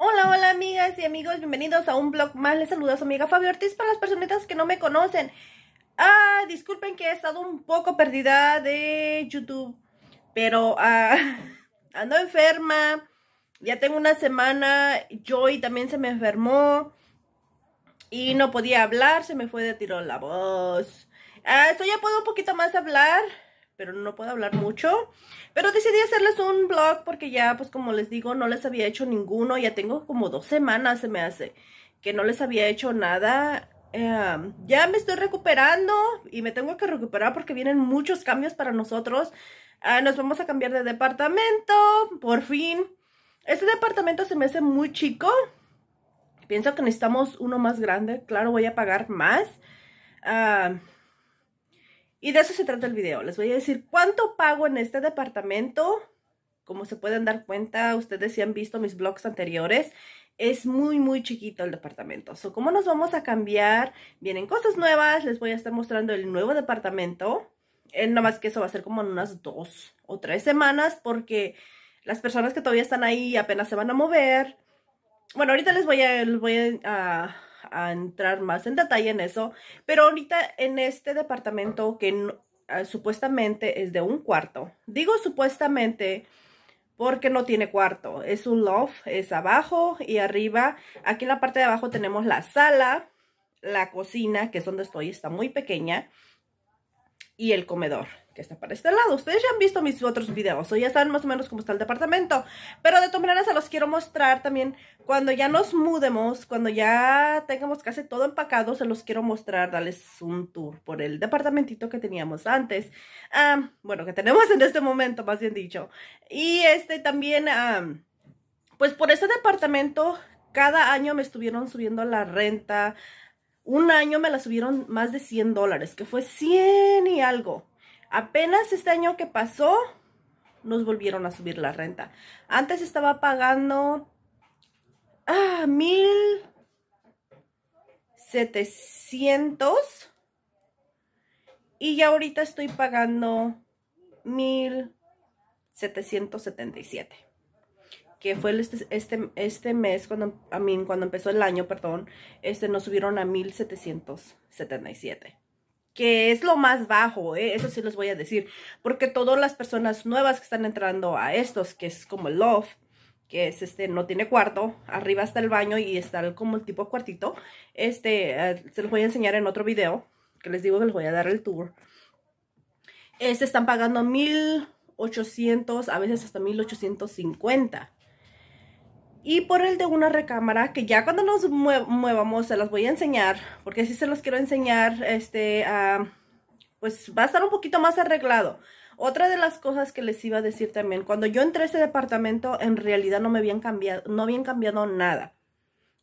Hola, hola amigas y amigos, bienvenidos a un blog más. Les saluda su amiga Fabio Ortiz para las personitas que no me conocen. Ah, disculpen que he estado un poco perdida de YouTube, pero ah, ando enferma. Ya tengo una semana, Joy también se me enfermó y no podía hablar, se me fue de tiro la voz. Ah, esto ya puedo un poquito más hablar pero no puedo hablar mucho. Pero decidí hacerles un vlog porque ya, pues como les digo, no les había hecho ninguno. Ya tengo como dos semanas, se me hace, que no les había hecho nada. Em, ya me estoy recuperando y me tengo que recuperar porque vienen muchos cambios para nosotros. Ah, nos vamos a cambiar de departamento, por fin. Este departamento se me hace muy chico. Pienso que necesitamos uno más grande. Claro, voy a pagar más. Ah, y de eso se trata el video. Les voy a decir cuánto pago en este departamento. Como se pueden dar cuenta, ustedes si han visto mis blogs anteriores, es muy, muy chiquito el departamento. So, ¿cómo nos vamos a cambiar? Vienen cosas nuevas. Les voy a estar mostrando el nuevo departamento. Eh, nada más que eso va a ser como en unas dos o tres semanas porque las personas que todavía están ahí apenas se van a mover. Bueno, ahorita les voy a, voy a a entrar más en detalle en eso, pero ahorita en este departamento que ah, supuestamente es de un cuarto, digo supuestamente porque no tiene cuarto, es un loft, es abajo y arriba, aquí en la parte de abajo tenemos la sala, la cocina, que es donde estoy, está muy pequeña, y el comedor que está para este lado. Ustedes ya han visto mis otros videos o ya saben más o menos cómo está el departamento, pero de todas maneras se los quiero mostrar también cuando ya nos mudemos, cuando ya tengamos casi todo empacado, se los quiero mostrar, darles un tour por el departamentito que teníamos antes, bueno, que tenemos en este momento, más bien dicho. Y este también, pues por este departamento, cada año me estuvieron subiendo la renta, un año me la subieron más de 100 dólares, que fue 100 y algo. Apenas este año que pasó, nos volvieron a subir la renta. Antes estaba pagando ah, mil 1700 y ya ahorita estoy pagando 1777 que fue este, este, este mes, cuando, a cuando empezó el año, perdón, este, nos subieron a 1777 que es lo más bajo, ¿eh? eso sí les voy a decir, porque todas las personas nuevas que están entrando a estos, que es como el love que es este, no tiene cuarto, arriba está el baño y está como el tipo cuartito, este, eh, se los voy a enseñar en otro video, que les digo que les voy a dar el tour, este están pagando 1800, a veces hasta 1850, y por el de una recámara que ya cuando nos muevamos se las voy a enseñar porque si se los quiero enseñar este pues va a estar un poquito más arreglado otra de las cosas que les iba a decir también cuando yo entré a este departamento en realidad no me habían cambiado no habían cambiado nada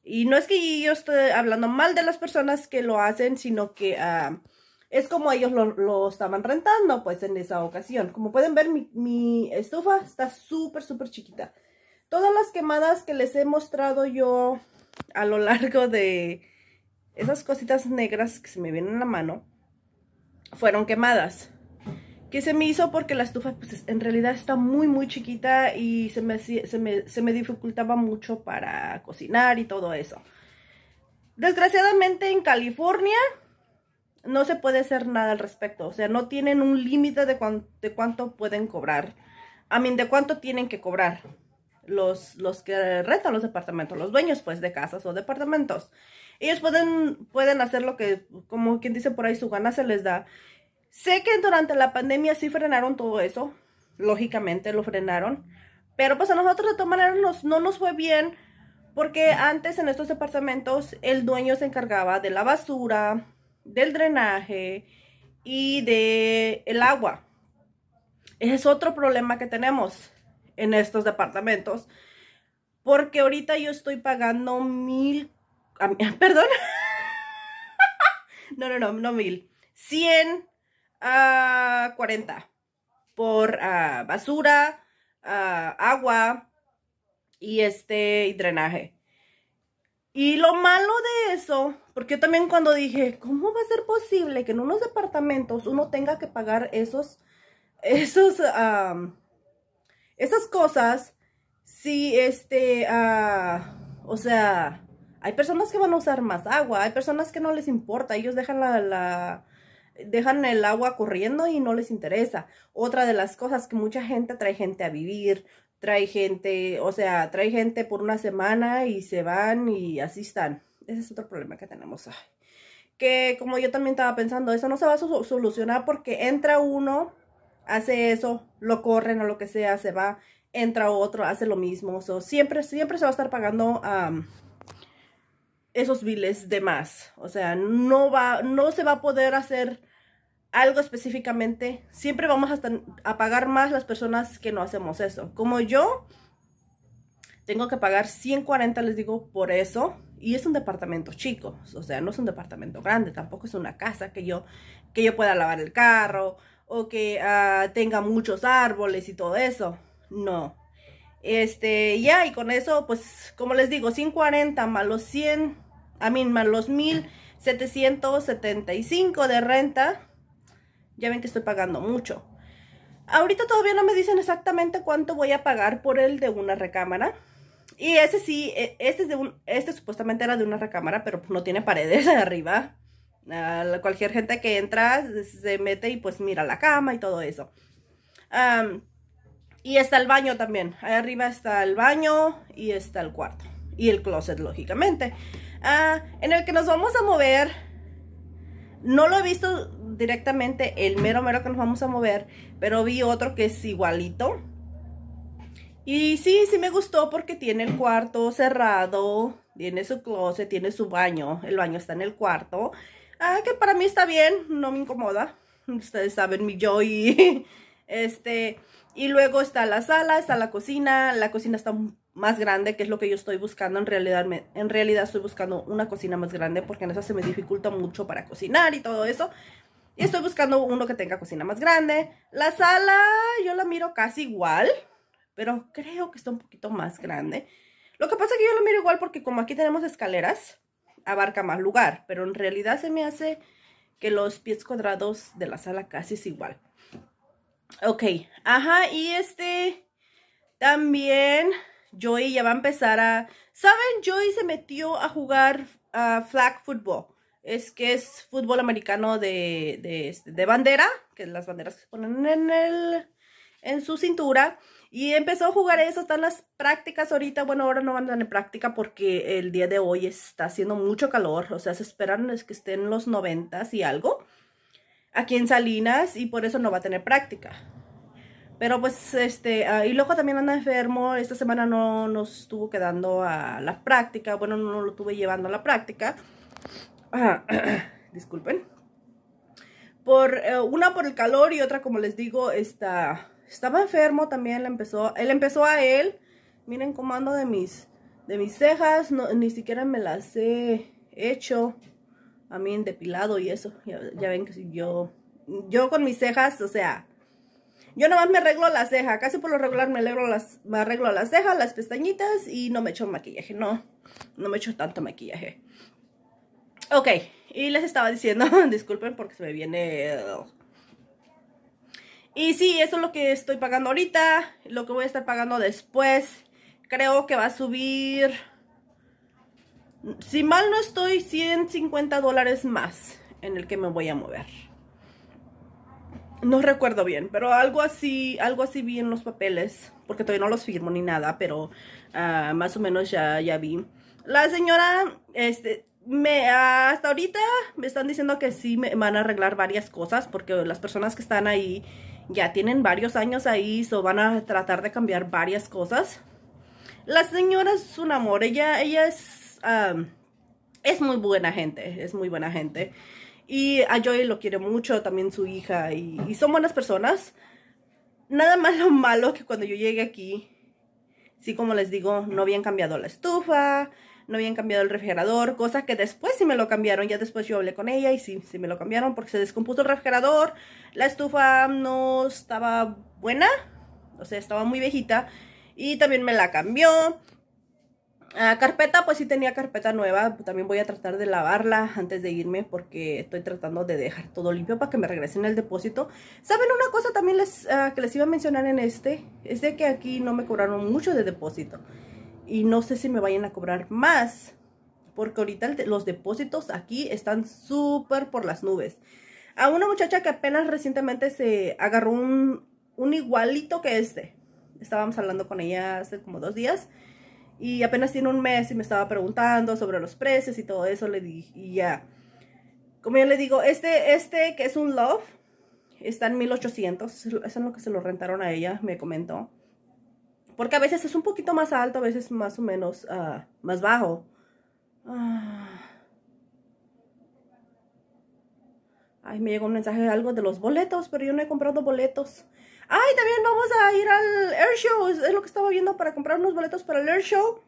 y no es que yo esté hablando mal de las personas que lo hacen sino que ah, es como ellos lo, estaban rentando pues en esa ocasión como pueden ver mi, mi estufa está súper súper chiquita Todas las quemadas que les he mostrado yo a lo largo de esas cositas negras que se me vienen a la mano, fueron quemadas. Que se me hizo porque la estufa pues, en realidad está muy muy chiquita y se me, se me, dificultaba mucho para cocinar y todo eso. Desgraciadamente en California no se puede hacer nada al respecto. O sea, no tienen un límite de, cuánto pueden cobrar. A mí, de cuánto tienen que cobrar los, los que rentan los departamentos, los dueños pues de casas o departamentos. Ellos pueden, pueden hacer lo que, como quien dice por ahí, su gana se les da. Sé que durante la pandemia sí frenaron todo eso, lógicamente lo frenaron, pero pues a nosotros de todas maneras no nos fue bien porque antes en estos departamentos el dueño se encargaba de la basura, del drenaje y de el agua. Ese es otro problema que tenemos en estos departamentos. Porque ahorita yo estoy pagando mil... Perdón. no, no, no, no mil. Cien a ah, cuarenta por ah, basura, ah, agua y este y drenaje. Y lo malo de eso, porque yo también cuando dije, ¿cómo va a ser posible que en unos departamentos uno tenga que pagar esos, esos, esas cosas, sí, este, ah, o sea, hay personas que van a usar más agua, hay personas que no les importa, ellos dejan la, dejan el agua corriendo y no les interesa. Otra de las cosas que mucha gente trae gente a vivir, trae gente, o sea, trae gente por una semana y se van y así están. Ese es otro problema que tenemos. que como yo también estaba pensando, eso no se va a solucionar porque entra uno hace eso, lo corren o lo que sea, se va, entra otro, hace lo mismo. siempre, siempre se va a estar pagando esos biles de más. O sea, no, va, no se va a poder hacer algo específicamente. Siempre vamos a, a pagar más las personas que no hacemos eso. Como yo, tengo que pagar 140, les digo, por eso. Y es un departamento chico, o sea, no es un departamento grande, tampoco es una casa que yo, que yo pueda lavar el carro, o que ah, tenga muchos árboles y todo eso. No. Este, ya, y con eso, pues, como les digo, 140 más los 100, a mí más los 1775 de renta. Ya ven que estoy pagando mucho. Ahorita todavía no me dicen exactamente cuánto voy a pagar por el de una recámara. Y ese sí, e, este, es de un, este supuestamente era de una recámara, pero no tiene paredes arriba cualquier gente que entra se mete y pues mira la cama y todo eso. y está el baño también. Ahí arriba está el baño y está el cuarto. Y el closet, lógicamente. Ah, en el que nos vamos a mover, no lo he visto directamente el mero mero que nos vamos a mover, pero vi otro que es igualito. Y sí, sí me gustó porque tiene el cuarto cerrado, tiene su closet, tiene su baño. El baño está en el cuarto ah, que para mí está bien, no me incomoda. Ustedes saben mi yo y este... Y luego está la sala, está la cocina. La cocina está más grande, que es lo que yo estoy buscando. En realidad, en realidad estoy buscando una cocina más grande porque en esa se me dificulta mucho para cocinar y todo eso. Y estoy buscando uno que tenga cocina más grande. La sala yo la miro casi igual, pero creo que está un poquito más grande. Lo que pasa es que yo la miro igual porque como aquí tenemos escaleras, abarca más lugar, pero en realidad se me hace que los pies cuadrados de la sala casi es igual. Ok, ajá, y este también Joy ya va a empezar a... ¿Saben? Joey se metió a jugar a flag football. Es que es fútbol americano de, de, este, de bandera, que las banderas que se ponen en, el, en su cintura. Y empezó a jugar eso, están las prácticas ahorita, bueno, ahora no van a tener práctica porque el día de hoy está haciendo mucho calor, o sea, se esperan que estén los noventas y algo aquí en Salinas y por eso no va a tener práctica. Pero pues, este, ah, y luego también anda enfermo, esta semana no nos estuvo quedando a la práctica, bueno, no lo tuve llevando a la práctica. Ah, disculpen por eh, una por el calor y otra, como les digo, está, estaba enfermo también, le empezó, él empezó a él, miren comando de mis, de mis cejas, ni siquiera me las he hecho, a mí en depilado y eso, ya, ven que yo, yo con mis cejas, o sea, yo más me arreglo las cejas, casi por lo regular me arreglo las, me arreglo las cejas, las pestañitas y no me echo maquillaje, no, no me echo tanto maquillaje. Ok, y les estaba diciendo, disculpen porque se me viene... Y sí, eso es lo que estoy pagando ahorita, lo que voy a estar pagando después. Creo que va a subir, si mal no estoy, 150 dólares más en el que me voy a mover. No recuerdo bien, pero algo así, algo así vi en los papeles, porque todavía no los firmo ni nada, pero ah, más o menos ya, ya vi. La señora, este, me, hasta ahorita me están diciendo que sí me van a arreglar varias cosas porque las personas que están ahí ya tienen varios años ahí, so van a tratar de cambiar varias cosas. La señora es un amor, ella, ella es, es muy buena gente, es muy buena gente. Y a Joy lo quiere mucho, también su hija, y, y son buenas personas. Nada más lo malo que cuando yo llegué aquí, sí, como les digo, no habían cambiado la estufa, no habían cambiado el refrigerador, cosa que después sí me lo cambiaron, ya después yo hablé con ella y sí, sí me lo cambiaron porque se descompuso el refrigerador, la estufa no estaba buena, o sea, estaba muy viejita y también me la cambió. Ah, carpeta, pues sí tenía carpeta nueva, también voy a tratar de lavarla antes de irme porque estoy tratando de dejar todo limpio para que me regresen el depósito. ¿Saben una cosa también les, ah, que les iba a mencionar en este? Es de que aquí no me cobraron mucho de depósito y no sé si me vayan a cobrar más. Porque ahorita los depósitos aquí están súper por las nubes. A una muchacha que apenas recientemente se agarró un, igualito que este. Estábamos hablando con ella hace como dos días. Y apenas tiene un mes y me estaba preguntando sobre los precios y todo eso. Le dije, y ya. Como yo le digo, este, este que es un love, está en 1800. Eso es lo que se lo rentaron a ella, me comentó. Porque a veces es un poquito más alto, a veces más o menos ah, más bajo. Ah. Ay, me llegó un mensaje de algo de los boletos, pero yo no he comprado boletos. Ay, también vamos a ir al air show. Es, lo que estaba viendo para comprar unos boletos para el air show.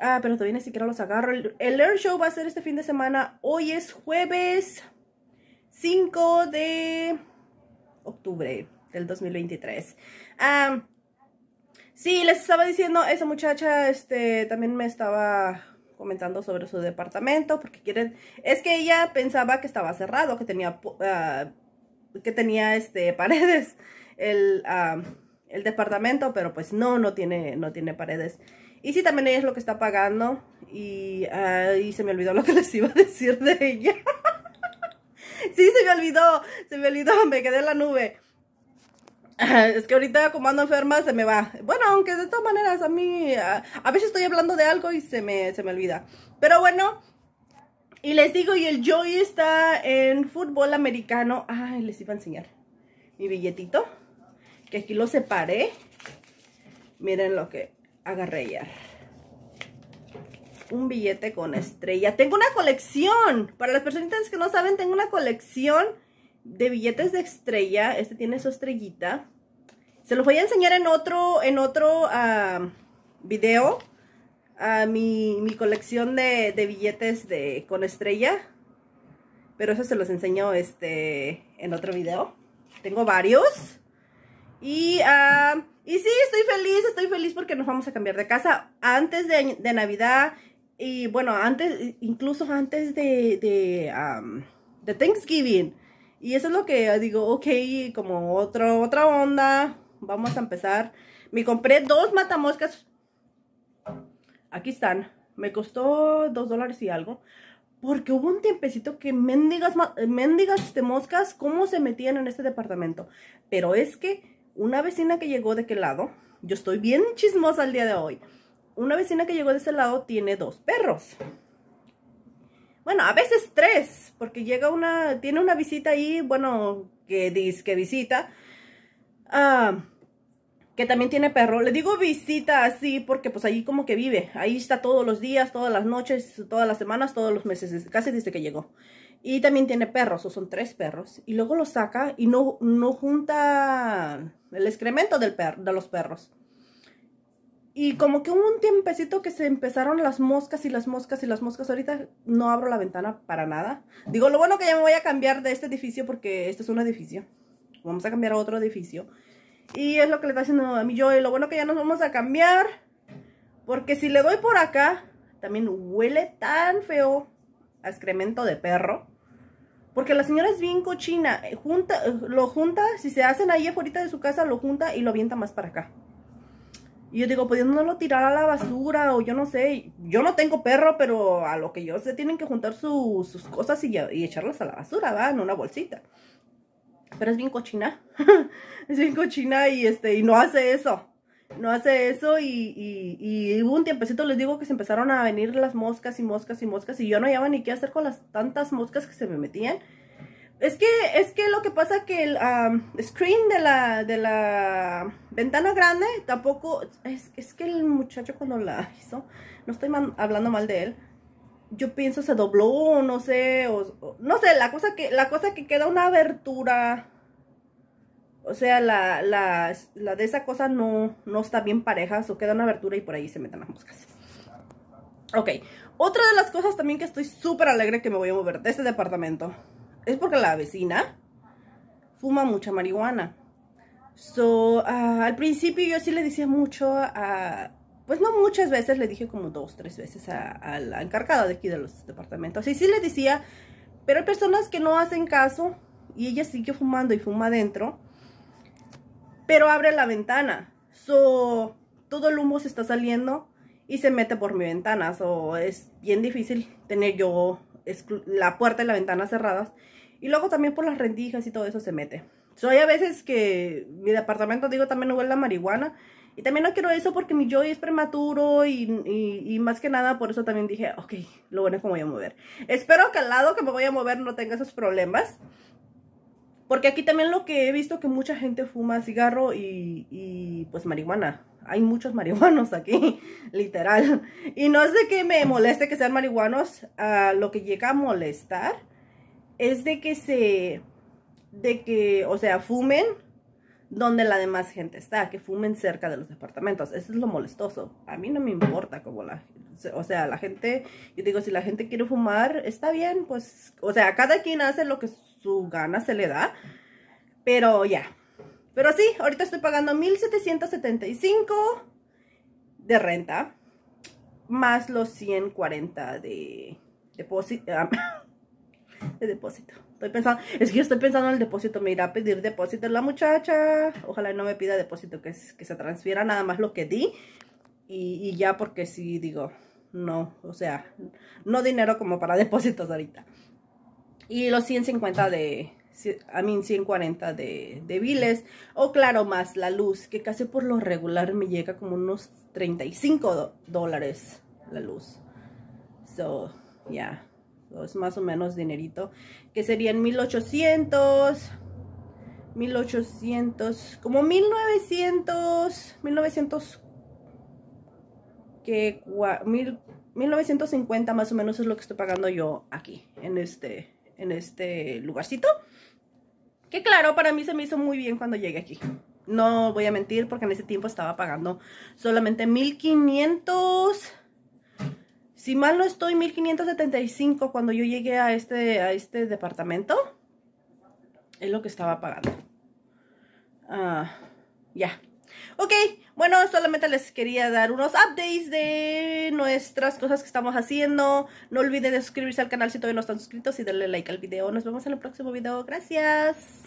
Ah, pero todavía ni siquiera los agarro. El, air show va a ser este fin de semana. Hoy es jueves 5 de octubre del 2023. Ah... Sí, les estaba diciendo, esa muchacha este, también me estaba comentando sobre su departamento, porque quieren, es que ella pensaba que estaba cerrado, que tenía, ah, que tenía este, paredes el, ah, el departamento, pero pues no, no tiene, no tiene paredes. Y sí, también ella es lo que está pagando, y, y se me olvidó lo que les iba a decir de ella. sí, se me olvidó, se me olvidó, me quedé en la nube. Es que ahorita como ando enferma se me va. Bueno, aunque de todas maneras a mí a, veces estoy hablando de algo y se me, se me olvida. Pero bueno, y les digo, y el Joy está en fútbol americano. Ay, les iba a enseñar mi billetito, que aquí lo separé. Miren lo que agarré ya. Un billete con estrella. Tengo una colección. Para las personas que no saben, tengo una colección de billetes de estrella. Este tiene su estrellita. Se los voy a enseñar en otro, en otro ah, video. A mi, colección de, billetes de, con estrella. Pero eso se los enseño este, en otro video. Tengo varios. Y, uh, y sí, estoy feliz, estoy feliz porque nos vamos a cambiar de casa antes de, Navidad. Y bueno, antes, incluso antes de, de Thanksgiving. Y eso es lo que digo, ok, como otro, otra onda, vamos a empezar. Me compré dos matamoscas. Aquí están. Me costó dos dólares y algo. Porque hubo un tiempecito que mendigas, mendigas de este, moscas, cómo se metían en este departamento. Pero es que una vecina que llegó de qué lado, yo estoy bien chismosa el día de hoy. Una vecina que llegó de ese lado tiene dos perros bueno, a veces tres, porque llega una, tiene una visita ahí, bueno, que dice que visita, ah, que también tiene perro. Le digo visita así porque pues ahí como que vive, ahí está todos los días, todas las noches, todas las semanas, todos los meses, casi desde que llegó. Y también tiene perros, o son tres perros. Y luego los saca y no, no junta el excremento del perro, de los perros. Y como que un tiempecito que se empezaron las moscas y las moscas y las moscas. Ahorita no abro la ventana para nada. Digo, lo bueno que ya me voy a cambiar de este edificio porque este es un edificio. Vamos a cambiar a otro edificio. Y es lo que le está diciendo a mí yo. lo bueno que ya nos vamos a cambiar. Porque si le doy por acá, también huele tan feo a excremento de perro. Porque la señora es bien cochina. Junta, lo junta, si se hacen ahí afuera de su casa, lo junta y lo avienta más para acá. Y yo digo, pues, lo tirar a la basura o yo no sé. Yo no tengo perro, pero a lo que yo sé tienen que juntar sus cosas y, echarlas a la basura, ¿verdad? En una bolsita. Pero es bien cochina. es bien cochina y, este, y no hace eso. No hace eso y, y, y, hubo un tiempecito, les digo, que se empezaron a venir las moscas y moscas y moscas y yo no hallaba ni qué hacer con las tantas moscas que se me metían. Es que, es que lo que pasa que el screen de la, de la ventana grande tampoco... Es, que el muchacho cuando la hizo, no estoy hablando mal de él, yo pienso se dobló, no sé, o, no sé, la cosa que, la cosa que queda una abertura, o sea, la, la, de esa cosa no, no está bien pareja, o queda una abertura y por ahí se meten las moscas. Ok, otra de las cosas también que estoy súper alegre que me voy a mover de este departamento es porque la vecina fuma mucha marihuana. So, ah, al principio yo sí le decía mucho a, pues no muchas veces, le dije como dos, tres veces a, a la encargada de aquí de los departamentos. Y sí le decía, pero hay personas que no hacen caso y ella sigue fumando y fuma adentro, pero abre la ventana. So, todo el humo se está saliendo y se mete por mi ventana. So, es bien difícil tener yo la puerta y la ventana cerradas y luego también por las rendijas y todo eso se mete. Soy a veces que mi departamento, digo, también huele la marihuana. Y también no quiero eso porque mi joy es prematuro y, y, más que nada por eso también dije, ok, lo bueno es que me voy a mover. Espero que al lado que me voy a mover no tenga esos problemas. Porque aquí también lo que he visto que mucha gente fuma cigarro y, y pues marihuana. Hay muchos marihuanos aquí, literal. Y no es de que me moleste que sean marihuanos, a lo que llega a molestar es de que se, de que, o sea, fumen donde la demás gente está, que fumen cerca de los departamentos. Eso es lo molestoso. A mí no me importa como la, o sea, la gente, yo digo, si la gente quiere fumar, está bien, pues, o sea, cada quien hace lo que su gana se le da, pero ya. Pero sí, ahorita estoy pagando 1775 de renta, más los 140 de depósito. Ah, de depósito. Estoy pensando, es que yo estoy pensando en el depósito. Me irá a pedir depósito la muchacha. Ojalá no me pida depósito, que, que se transfiera nada más lo que di. Y, ya, porque si digo, no, o sea, no dinero como para depósitos ahorita. Y los 150 de, a mí 140 de, de biles. O claro, más la luz, que casi por lo regular me llega como unos 35 dólares la luz. So, yeah más o menos dinerito, que serían 1800, 1800, como 1900, 1900, que, 1950 más o menos es lo que estoy pagando yo aquí, en este, en este lugarcito. Que claro, para mí se me hizo muy bien cuando llegué aquí. No voy a mentir porque en ese tiempo estaba pagando solamente 1500 si mal no estoy, 1575 cuando yo llegué a este, a este departamento, es lo que estaba pagando. Ah, ya. Ok, bueno, solamente les quería dar unos updates de nuestras cosas que estamos haciendo. No olviden de suscribirse al canal si todavía no están suscritos y darle like al video. Nos vemos en el próximo video. Gracias.